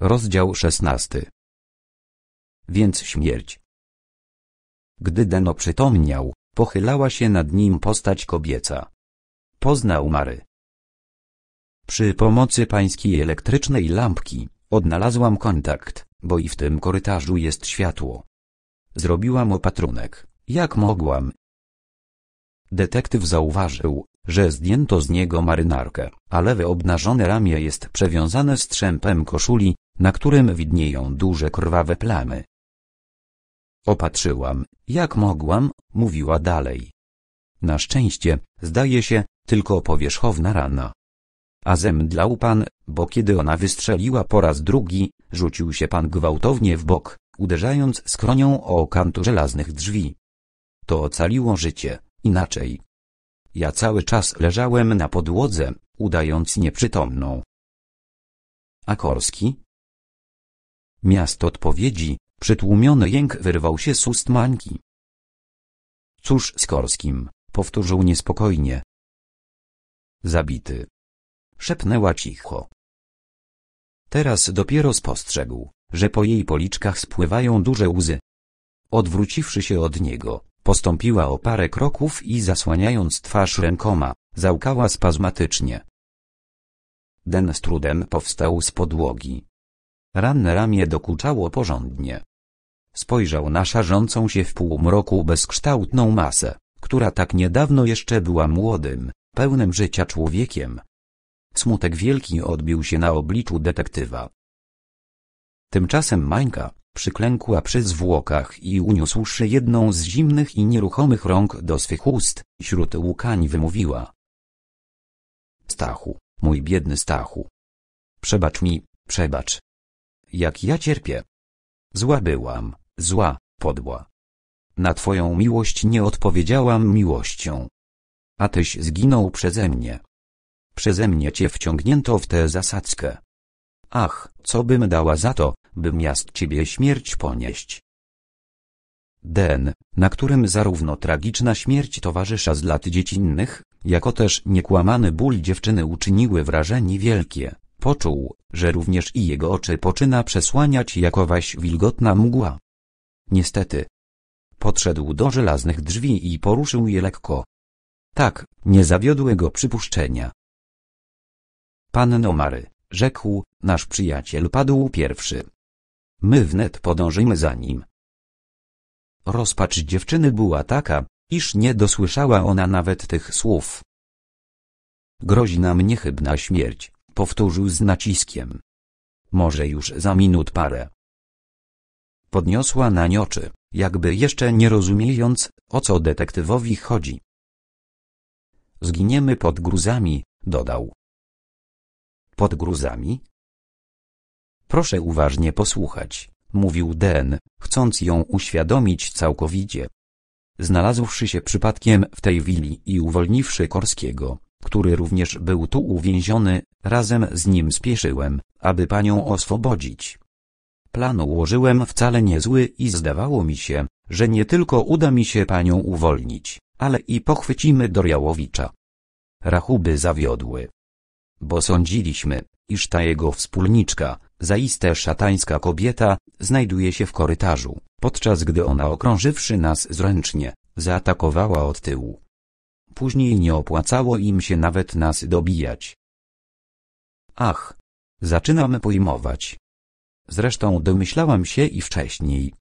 Rozdział szesnasty. Więc śmierć. Gdy Den oprzytomniał, pochylała się nad nim postać kobieca. Poznał Mary. Przy pomocy pańskiej elektrycznej lampki, odnalazłam kontakt, bo i w tym korytarzu jest światło. Zrobiłam opatrunek, jak mogłam. Detektyw zauważył, że zdjęto z niego marynarkę, a lewe obnażone ramię jest przewiązane strzępem koszuli, na którym widnieją duże krwawe plamy. Opatrzyłam, jak mogłam, mówiła dalej. Na szczęście, zdaje się, tylko powierzchowna rana. A zemdlał pan, bo kiedy ona wystrzeliła po raz drugi, rzucił się pan gwałtownie w bok, uderzając skronią o kantu żelaznych drzwi. To ocaliło życie, inaczej. Ja cały czas leżałem na podłodze, udając nieprzytomną. A Korski? Miasto odpowiedzi, przytłumiony jęk wyrwał się z ust Mańki. Cóż z Korskim, powtórzył niespokojnie. Zabity. Szepnęła cicho. Teraz dopiero spostrzegł, że po jej policzkach spływają duże łzy. Odwróciwszy się od niego, postąpiła o parę kroków i zasłaniając twarz rękoma, załkała spazmatycznie. Den z trudem powstał z podłogi, Ranne ramię dokuczało porządnie. Spojrzał na szarzącą się w półmroku bezkształtną masę, która tak niedawno jeszcze była młodym, pełnym życia człowiekiem. Smutek wielki odbił się na obliczu detektywa. Tymczasem Mańka, przyklękła przy zwłokach i uniósłszy jedną z zimnych i nieruchomych rąk do swych ust, śród łkań wymówiła. Stachu, mój biedny Stachu. Przebacz mi, przebacz jak ja cierpię. Zła byłam, zła, podła. Na twoją miłość nie odpowiedziałam miłością. A tyś zginął przeze mnie. Przeze mnie cię wciągnięto w tę zasadzkę. Ach, co bym dała za to, by miast ciebie śmierć ponieść. Den, na którym zarówno tragiczna śmierć towarzysza z lat dziecinnych, jako też niekłamany ból dziewczyny uczyniły wrażenie wielkie, Poczuł, że również i jego oczy poczyna przesłaniać jakowaś wilgotna mgła. Niestety. Podszedł do żelaznych drzwi i poruszył je lekko. Tak, nie zawiodły go przypuszczenia. Panno Mary, rzekł, nasz przyjaciel padł pierwszy. My wnet podążymy za nim. Rozpacz dziewczyny była taka, iż nie dosłyszała ona nawet tych słów. Grozi nam niechybna śmierć. Powtórzył z naciskiem. Może już za minut parę. Podniosła nań oczy, jakby jeszcze nie rozumiejąc, o co detektywowi chodzi. Zginiemy pod gruzami, dodał. Pod gruzami? Proszę uważnie posłuchać, mówił Den, chcąc ją uświadomić całkowicie. Znalazłszy się przypadkiem w tej willi i uwolniwszy Korskiego, który również był tu uwięziony, Razem z nim spieszyłem, aby panią oswobodzić. Plan ułożyłem wcale niezły i zdawało mi się, że nie tylko uda mi się panią uwolnić, ale i pochwycimy Dorjałowicza. Rachuby zawiodły. Bo sądziliśmy, iż ta jego wspólniczka, zaiste szatańska kobieta, znajduje się w korytarzu, podczas gdy ona okrążywszy nas zręcznie, zaatakowała od tyłu. Później nie opłacało im się nawet nas dobijać, Ach, zaczynam pojmować. Zresztą domyślałam się i wcześniej.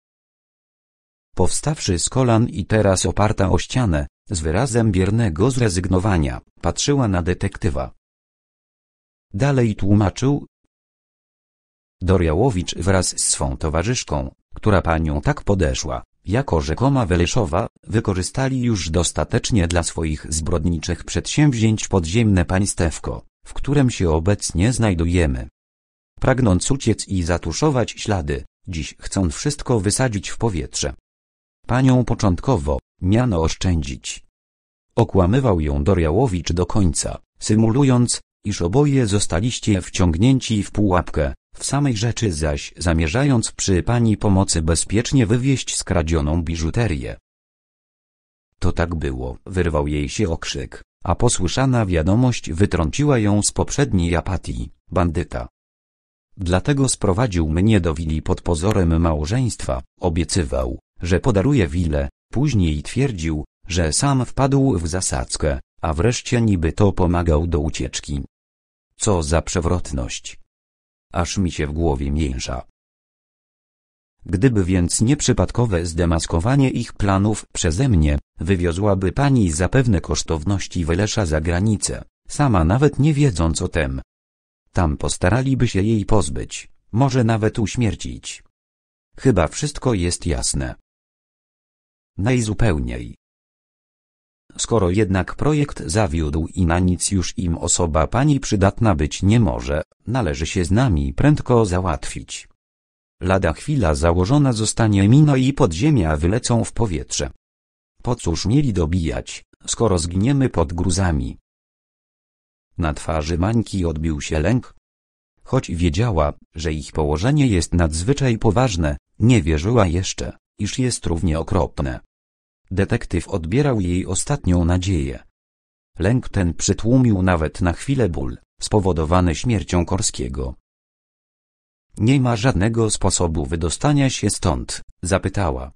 Powstawszy z kolan i teraz oparta o ścianę, z wyrazem biernego zrezygnowania, patrzyła na detektywa. Dalej tłumaczył. Doriałowicz wraz z swą towarzyszką, która panią tak podeszła, jako rzekoma Weleszowa, wykorzystali już dostatecznie dla swoich zbrodniczych przedsięwzięć podziemne państewko, w którym się obecnie znajdujemy. Pragnąc uciec i zatuszować ślady, dziś chcą wszystko wysadzić w powietrze. Panią początkowo miano oszczędzić. Okłamywał ją Doriałowicz do końca, symulując, iż oboje zostaliście wciągnięci w pułapkę, w samej rzeczy zaś zamierzając przy pani pomocy bezpiecznie wywieźć skradzioną biżuterię. To tak było, wyrwał jej się okrzyk, a posłyszana wiadomość wytrąciła ją z poprzedniej apatii, bandyta. Dlatego sprowadził mnie do willi pod pozorem małżeństwa, obiecywał, że podaruje willę, później twierdził, że sam wpadł w zasadzkę, a wreszcie niby to pomagał do ucieczki. Co za przewrotność. Aż mi się w głowie mięsza. Gdyby więc nieprzypadkowe zdemaskowanie ich planów przeze mnie, wywiozłaby pani zapewne kosztowności Welesza za granicę, sama nawet nie wiedząc o tem. Tam postaraliby się jej pozbyć, może nawet uśmiercić. Chyba wszystko jest jasne. Najzupełniej. Skoro jednak projekt zawiódł i na nic już im osoba pani przydatna być nie może, należy się z nami prędko załatwić. Lada chwila założona zostanie mina i podziemia wylecą w powietrze. Po cóż mieli dobijać, skoro zginiemy pod gruzami? Na twarzy Mańki odbił się lęk. Choć wiedziała, że ich położenie jest nadzwyczaj poważne, nie wierzyła jeszcze, iż jest równie okropne. Detektyw odbierał jej ostatnią nadzieję. Lęk ten przytłumił nawet na chwilę ból, spowodowany śmiercią Korskiego. Nie ma żadnego sposobu wydostania się stąd, zapytała.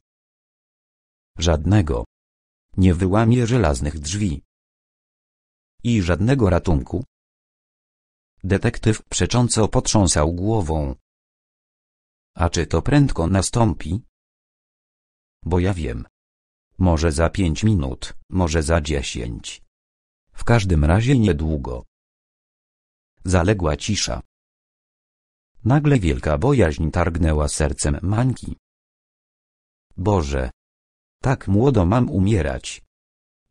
Żadnego. Nie wyłamie żelaznych drzwi. I żadnego ratunku. Detektyw przecząco potrząsał głową. A czy to prędko nastąpi? Bo ja wiem. Może za pięć minut, może za dziesięć. W każdym razie niedługo. Zaległa cisza. Nagle wielka bojaźń targnęła sercem Mańki. Boże! Tak młodo mam umierać!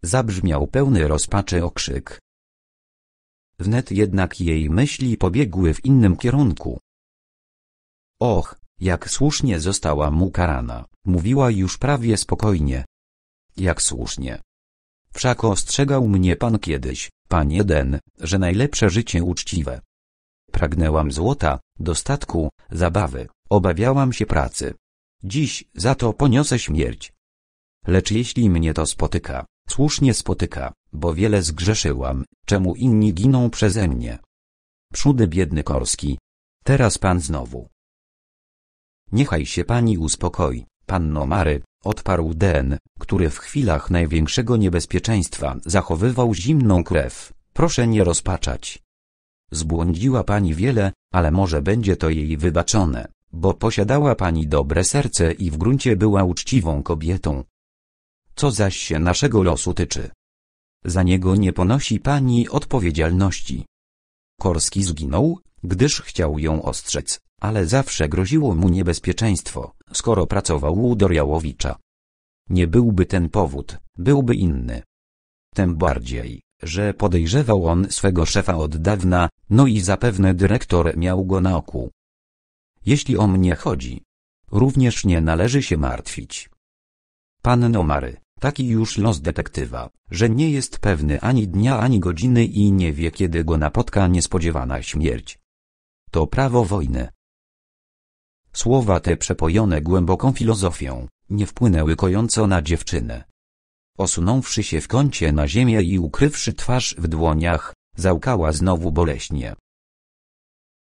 Zabrzmiał pełny rozpaczy okrzyk. Wnet jednak jej myśli pobiegły w innym kierunku. Och, jak słusznie została mu karana, mówiła już prawie spokojnie. Jak słusznie. Wszak ostrzegał mnie pan kiedyś, panie Den, że najlepsze życie uczciwe, Pragnęłam złota, dostatku, zabawy. Obawiałam się pracy. Dziś za to poniosę śmierć. Lecz jeśli mnie to spotyka, słusznie spotyka, bo wiele zgrzeszyłam, czemu inni giną przeze mnie. Przódy biedny Korski. Teraz pan znowu. Niechaj się pani uspokoi, panno Mary, odparł Den, który w chwilach największego niebezpieczeństwa zachowywał zimną krew. Proszę nie rozpaczać. Zbłądziła pani wiele, ale może będzie to jej wybaczone, bo posiadała pani dobre serce i w gruncie była uczciwą kobietą. Co zaś się naszego losu tyczy? Za niego nie ponosi pani odpowiedzialności. Korski zginął, gdyż chciał ją ostrzec, ale zawsze groziło mu niebezpieczeństwo, skoro pracował u Dorjałowicza. Nie byłby ten powód, byłby inny. Tym bardziej, że podejrzewał on swego szefa od dawna, no i zapewne dyrektor miał go na oku. Jeśli o mnie chodzi, również nie należy się martwić. Pan Nomary, taki już los detektywa, że nie jest pewny ani dnia ani godziny i nie wie kiedy go napotka niespodziewana śmierć. To prawo wojny. Słowa te przepojone głęboką filozofią, nie wpłynęły kojąco na dziewczynę. Osunąwszy się w kącie na ziemię i ukrywszy twarz w dłoniach, załkała znowu boleśnie.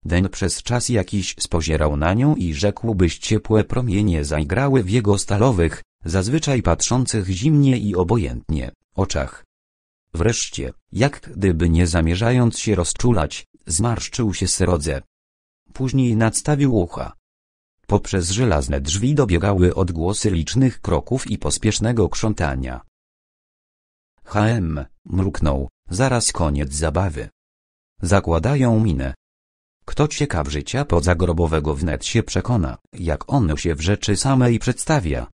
Den przez czas jakiś spozierał na nią i rzekłbyś ciepłe promienie zaigrały w jego stalowych, zazwyczaj patrzących zimnie i obojętnie, oczach. Wreszcie, jak gdyby nie zamierzając się rozczulać, zmarszczył się srodze. Później nadstawił ucha. Poprzez żelazne drzwi dobiegały odgłosy licznych kroków i pospiesznego krzątania. HM, mruknął, zaraz koniec zabawy. Zakładają minę. Kto ciekaw życia pozagrobowego wnet się przekona, jak on się w rzeczy samej przedstawia.